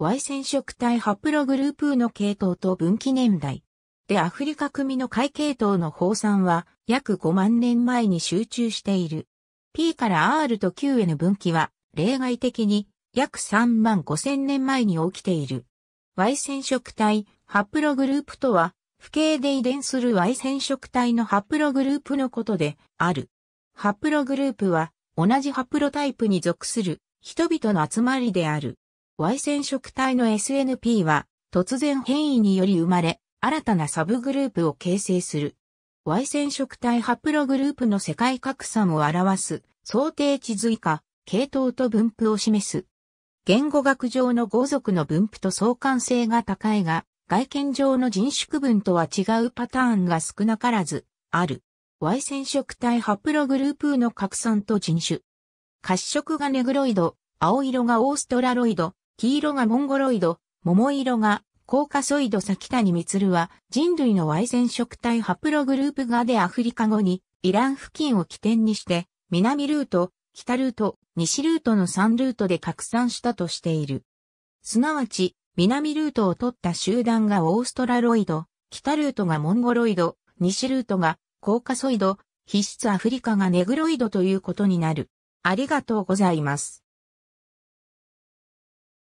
Y 染色体ハプログループの系統と分岐年代。でアフリカ組の海系統の放散は約5万年前に集中している。P から R と Q への分岐は例外的に約3万5千年前に起きている。Y 染色体ハプログループとは、不形で遺伝する Y 染色体のハプログループのことである。ハプログループは同じハプロタイプに属する人々の集まりである。Y 染色体の SNP は突然変異により生まれ、新たなサブグループを形成する。Y 染色体ハプログループの世界拡散を表す想定地図以下、系統と分布を示す。言語学上の語族の分布と相関性が高いが、外見上の人種区分とは違うパターンが少なからず、ある。Y 染色体ハプログループの拡散と人種。褐色がネグロイド、青色がオーストラロイド、黄色がモンゴロイド、桃色がコーカソイド先谷光は人類の Y 染色体ハプログループがでアフリカ語にイラン付近を起点にして南ルート、北ルート、西ルートの3ルートで拡散したとしている。すなわち南ルートを取った集団がオーストラロイド、北ルートがモンゴロイド、西ルートがコーカソイド、必須アフリカがネグロイドということになる。ありがとうございます。